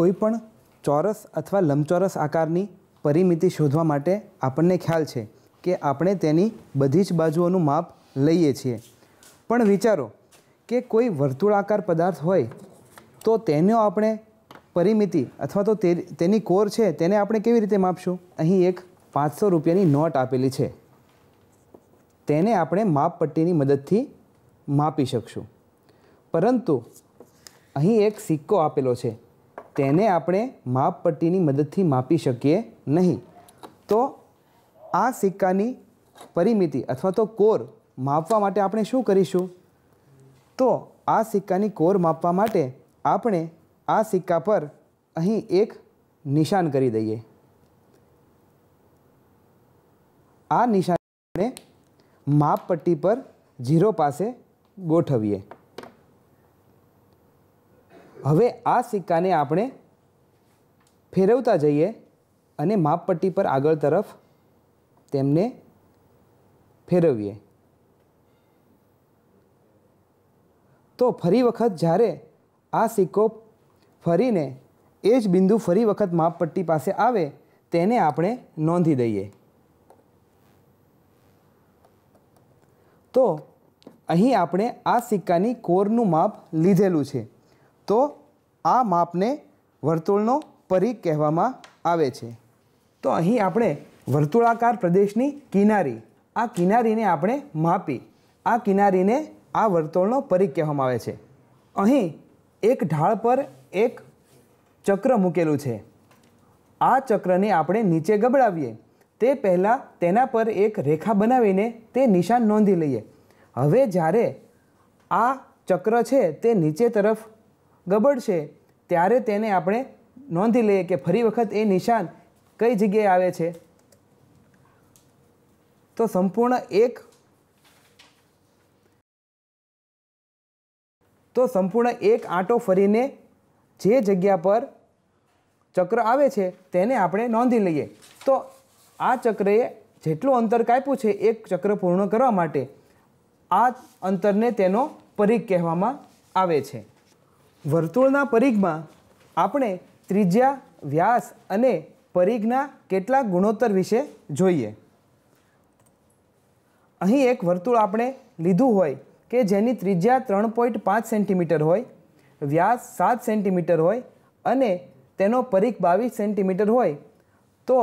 કોઈપણ ચોરસ અથવા લંબચોરસ આકારની પરિમિતિ શોધવા માટે આપણને ખ્યાલ છે કે આપણે તેની બધી જ બાજુઓનું માપ લઈએ છીએ પણ વિચારો કે કોઈ વર્તુળાકાર પદાર્થ હોય તો તેનો આપણે પરિમિતિ અથવા તો તેની કોર છે તેને આપણે કેવી રીતે માપશું અહીં એક પાંચસો રૂપિયાની નોટ આપેલી છે તેને આપણે માપપટ્ટીની મદદથી માપી શકશું પરંતુ અહીં એક સિક્કો આપેલો છે તેને આપણે માપપટ્ટીની મદદથી માપી શકીએ નહીં તો આ સિક્કાની પરિમિતિ અથવા તો કોર માપવા માટે આપણે શું કરીશું તો આ સિક્કાની કોર માપવા માટે આપણે આ સિક્કા પર અહીં એક નિશાન કરી દઈએ આ નિશાન આપણે માપપટ્ટી પર ઝીરો પાસે ગોઠવીએ હવે આ સિક્કાને આપણે ફેરવતા જઈએ અને માપપટ્ટી પર આગળ તરફ તેમને ફેરવીએ તો ફરી વખત જ્યારે આ સિક્કો ફરીને એ જ બિંદુ ફરી વખત માપપટ્ટી પાસે આવે તેને આપણે નોંધી દઈએ તો અહીં આપણે આ સિક્કાની કોરનું માપ લીધેલું છે તો આ માપને વર્તુળનો પરિઘ કહેવામાં આવે છે તો અહીં આપણે વર્તુળાકાર પ્રદેશની કિનારી આ કિનારીને આપણે માપી આ કિનારીને આ વર્તુળનો પરિઘ કહેવામાં આવે છે અહીં એક ઢાળ પર એક ચક્ર મૂકેલું છે આ ચક્રને આપણે નીચે ગબડાવીએ તે પહેલાં તેના પર એક રેખા બનાવીને તે નિશાન નોંધી લઈએ હવે જ્યારે આ ચક્ર છે તે નીચે તરફ ગબડશે ત્યારે તેને આપણે નોંધી લઈએ કે ફરી વખત એ નિશાન કઈ જગ્યાએ આવે છે તો સંપૂર્ણ એક તો સંપૂર્ણ એક આંટો ફરીને જે જગ્યા પર ચક્ર આવે છે તેને આપણે નોંધી લઈએ તો આ ચક્રએ જેટલું અંતર કાપ્યું છે એક ચક્ર પૂર્ણ કરવા માટે આ અંતરને તેનો પરીખ કહેવામાં આવે છે વર્તુળના પરિઘમાં આપણે ત્રિજ્યા વ્યાસ અને પરિઘના કેટલાક ગુણોત્તર વિશે જોઈએ અહીં એક વર્તુળ આપણે લીધું હોય કે જેની ત્રિજ્યા ત્રણ પોઈન્ટ પાંચ સેન્ટીમીટર હોય વ્યાસ સાત સેન્ટીમીટર હોય અને તેનો પરિઘ બાવીસ સેન્ટીમીટર હોય તો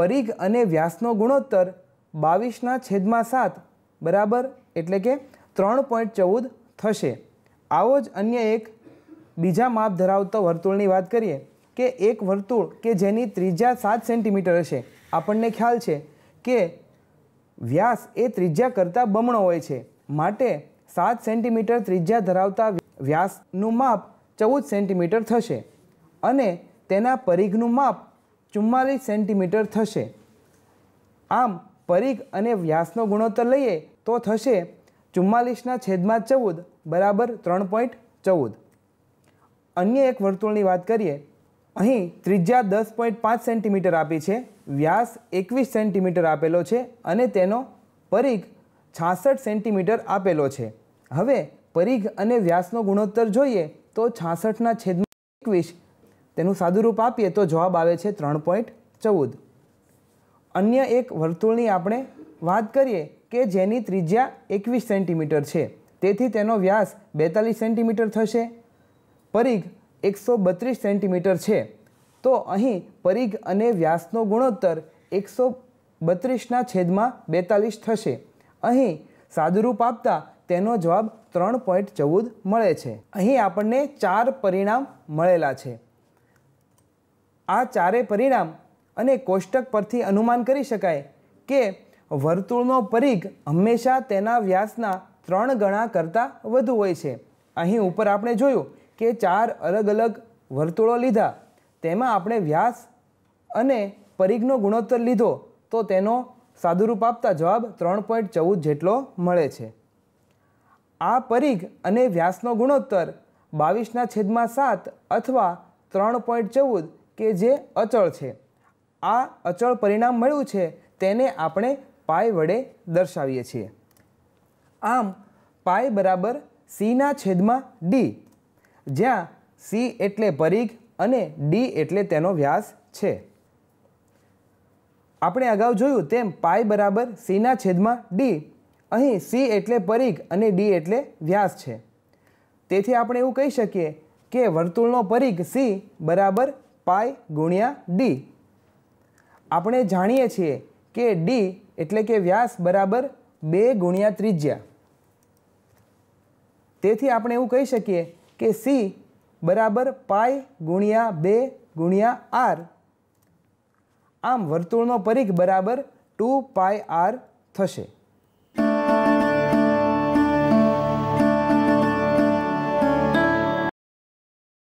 પરિઘ અને વ્યાસનો ગુણોત્તર બાવીસના છેદમાં સાત બરાબર એટલે કે ત્રણ પોઈન્ટ ચૌદ થશે આવો જ અન્ય એક બીજા માપ ધરાવતા વર્તુળની વાત કરીએ કે એક વર્તુળ કે જેની ત્રિજ્યા સાત સેન્ટીમીટર હશે આપણને ખ્યાલ છે કે વ્યાસ એ ત્રિજ્યા કરતાં બમણો હોય છે માટે સાત સેન્ટીમીટર ત્રિજ્યા ધરાવતા વ્યાસનું માપ ચૌદ સેન્ટીમીટર થશે અને તેના પરિઘનું માપ ચુમ્માલીસ સેન્ટીમીટર થશે આમ પરિઘ અને વ્યાસનો ગુણોત્તર લઈએ તો થશે ચુમ્માલીસના છેદમાં ચૌદ બરાબર ત્રણ પોઈન્ટ ચૌદ અન્ય એક વર્તુળની વાત કરીએ અહીં ત્રિજ્યા દસ પોઈન્ટ પાંચ સેન્ટીમીટર આપી છે વ્યાસ એકવીસ સેન્ટીમીટર આપેલો છે અને તેનો પરિઘ છાસઠ સેન્ટીમીટર આપેલો છે હવે પરિઘ અને વ્યાસનો ગુણોત્તર જોઈએ તો છાસઠના છેદમાં એકવીસ તેનું સાદુરૂપ આપીએ તો જવાબ આવે છે ત્રણ પોઈન્ટ ચૌદ અન્ય એક વર્તુળની આપણે વાત કરીએ કે જેની ત્રિજ્યા એકવીસ સેન્ટીમીટર છે તેથી તેનો વ્યાસ બેતાલીસ સેન્ટીમીટર થશે પરિઘ એકસો બત્રીસ સેન્ટીમીટર છે તો અહીં પરિઘ અને વ્યાસનો ગુણોત્તર એકસો બત્રીસના છેદમાં બેતાલીસ થશે અહીં સાદુરૂપ આપતા તેનો જવાબ ત્રણ પોઈન્ટ ચૌદ મળે છે અહીં આપણને ચાર પરિણામ મળેલા છે આ ચારે પરિણામ અને કોષ્ટક પરથી અનુમાન કરી શકાય કે વર્તુળનો પરિઘ હંમેશા તેના વ્યાસના ત્રણ ગણા કરતાં વધુ હોય છે અહીં ઉપર આપણે જોયું કે ચાર અલગ અલગ વર્તુળો લીધા તેમાં આપણે વ્યાસ અને પરિઘનો ગુણોત્તર લીધો તો તેનો સાદુરૂપ આપતા જવાબ ત્રણ પોઈન્ટ ચૌદ જેટલો મળે છે આ પરિઘ અને વ્યાસનો ગુણોત્તર બાવીસના છેદમાં સાત અથવા ત્રણ પોઈન્ટ ચૌદ કે જે અચળ છે આ અચળ પરિણામ મળ્યું છે તેને આપણે પાય વડે દર્શાવીએ છીએ આમ પાય બરાબર સીના છેદમાં ડી જ્યાં સી એટલે પરિઘ અને ડી એટલે તેનો વ્યાસ છે આપણે અગાઉ જોયું તેમ પાઈ બરાબર સીના છેદમાં ડી અહીં સી એટલે પરિઘ અને ડી એટલે વ્યાસ છે તેથી આપણે એવું કહી શકીએ કે વર્તુળનો પરિઘ સી બરાબર પાય ગુણ્યા ડી આપણે જાણીએ છીએ કે ડી એટલે કે વ્યાસ બરાબર બે ગુણ્યા ત્રિજ્યા તેથી આપણે એવું કહી શકીએ કે સી બરાબર પાય ગુણ્યા બે ગુણ્યા આર આમ વર્તુળનો પરીખ બરાબર ટુ પાય આર થશે